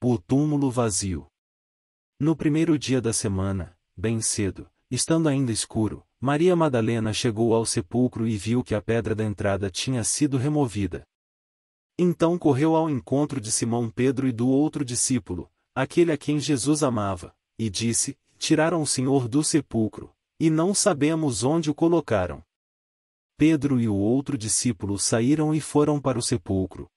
O túmulo vazio. No primeiro dia da semana, bem cedo, estando ainda escuro, Maria Madalena chegou ao sepulcro e viu que a pedra da entrada tinha sido removida. Então correu ao encontro de Simão Pedro e do outro discípulo, aquele a quem Jesus amava, e disse: Tiraram o Senhor do sepulcro, e não sabemos onde o colocaram. Pedro e o outro discípulo saíram e foram para o sepulcro.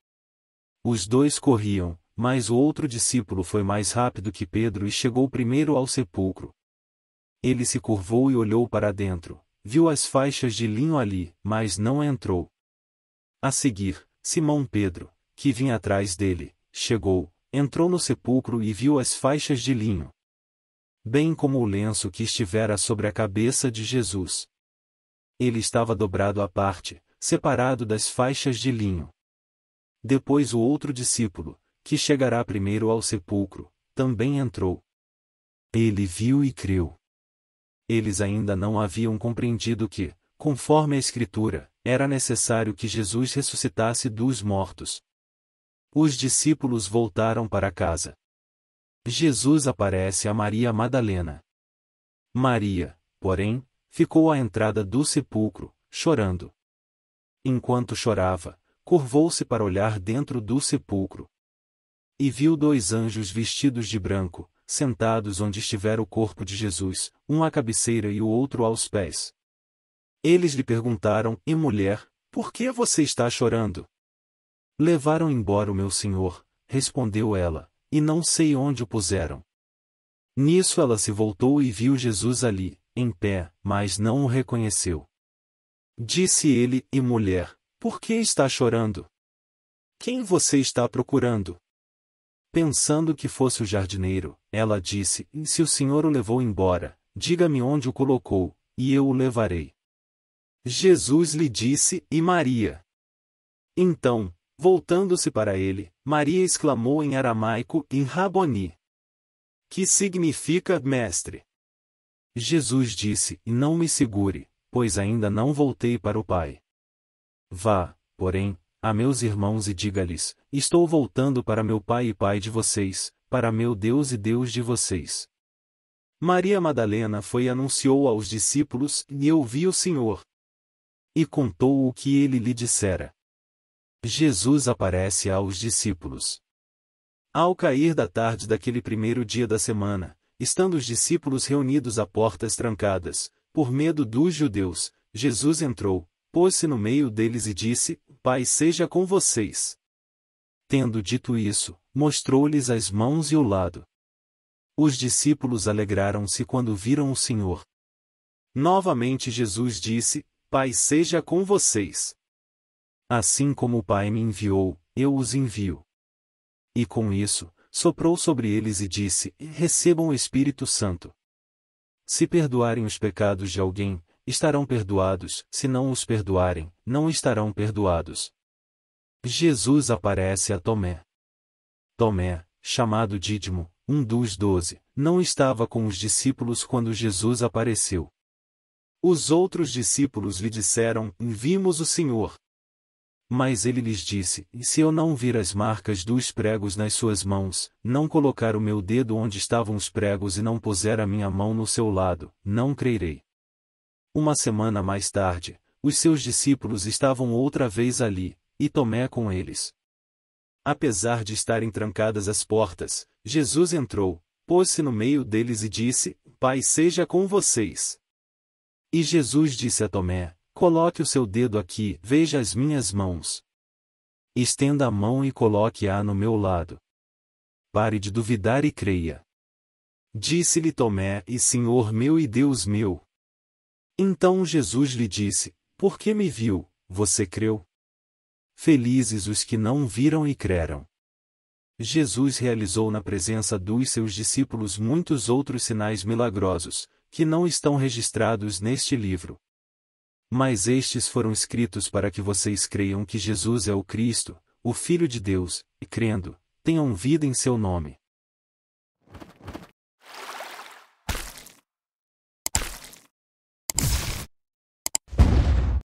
Os dois corriam, mas o outro discípulo foi mais rápido que Pedro e chegou primeiro ao sepulcro. Ele se curvou e olhou para dentro, viu as faixas de linho ali, mas não entrou. A seguir, Simão Pedro, que vinha atrás dele, chegou, entrou no sepulcro e viu as faixas de linho. Bem como o lenço que estivera sobre a cabeça de Jesus. Ele estava dobrado à parte, separado das faixas de linho. Depois o outro discípulo, que chegará primeiro ao sepulcro, também entrou. Ele viu e creu. Eles ainda não haviam compreendido que, conforme a Escritura, era necessário que Jesus ressuscitasse dos mortos. Os discípulos voltaram para casa. Jesus aparece a Maria Madalena. Maria, porém, ficou à entrada do sepulcro, chorando. Enquanto chorava, curvou-se para olhar dentro do sepulcro, e viu dois anjos vestidos de branco, sentados onde estivera o corpo de Jesus, um à cabeceira e o outro aos pés. Eles lhe perguntaram: E mulher, por que você está chorando? Levaram embora o meu senhor, respondeu ela, e não sei onde o puseram. Nisso ela se voltou e viu Jesus ali, em pé, mas não o reconheceu. Disse ele: E mulher, por que está chorando? Quem você está procurando? Pensando que fosse o jardineiro, ela disse: Se o senhor o levou embora, diga-me onde o colocou, e eu o levarei. Jesus lhe disse: E Maria? Então, voltando-se para ele, Maria exclamou em aramaico: Em Raboni. Que significa mestre? Jesus disse: Não me segure, pois ainda não voltei para o Pai. Vá, porém, a meus irmãos e diga-lhes: Estou voltando para meu Pai e Pai de vocês, para meu Deus e Deus de vocês. Maria Madalena foi e anunciou aos discípulos: E eu vi o Senhor. E contou o que ele lhe dissera. Jesus aparece aos discípulos. Ao cair da tarde daquele primeiro dia da semana, estando os discípulos reunidos a portas trancadas, por medo dos judeus, Jesus entrou, pôs-se no meio deles e disse: Pai seja com vocês. Tendo dito isso, mostrou-lhes as mãos e o lado. Os discípulos alegraram-se quando viram o Senhor. Novamente Jesus disse: Pai seja com vocês. Assim como o Pai me enviou, eu os envio. E com isso, soprou sobre eles e disse: Recebam o Espírito Santo. Se perdoarem os pecados de alguém, estarão perdoados, se não os perdoarem, não estarão perdoados. Jesus aparece a Tomé. Tomé, chamado Dídimo, um dos doze, não estava com os discípulos quando Jesus apareceu. Os outros discípulos lhe disseram: Vimos o Senhor. Mas ele lhes disse: Se eu não vir as marcas dos pregos nas suas mãos, não colocar o meu dedo onde estavam os pregos e não puser a minha mão no seu lado, não creirei. Uma semana mais tarde, os seus discípulos estavam outra vez ali, e Tomé com eles. Apesar de estarem trancadas as portas, Jesus entrou, pôs-se no meio deles e disse: Pai seja com vocês. E Jesus disse a Tomé: Coloque o seu dedo aqui, veja as minhas mãos. Estenda a mão e coloque-a no meu lado. Pare de duvidar e creia. Disse-lhe Tomé: E Senhor meu e Deus meu. Então Jesus lhe disse: Por que me viu, você creu? Felizes os que não viram e creram. Jesus realizou na presença dos seus discípulos muitos outros sinais milagrosos, que não estão registrados neste livro. Mas estes foram escritos para que vocês creiam que Jesus é o Cristo, o Filho de Deus, e crendo, tenham vida em seu nome.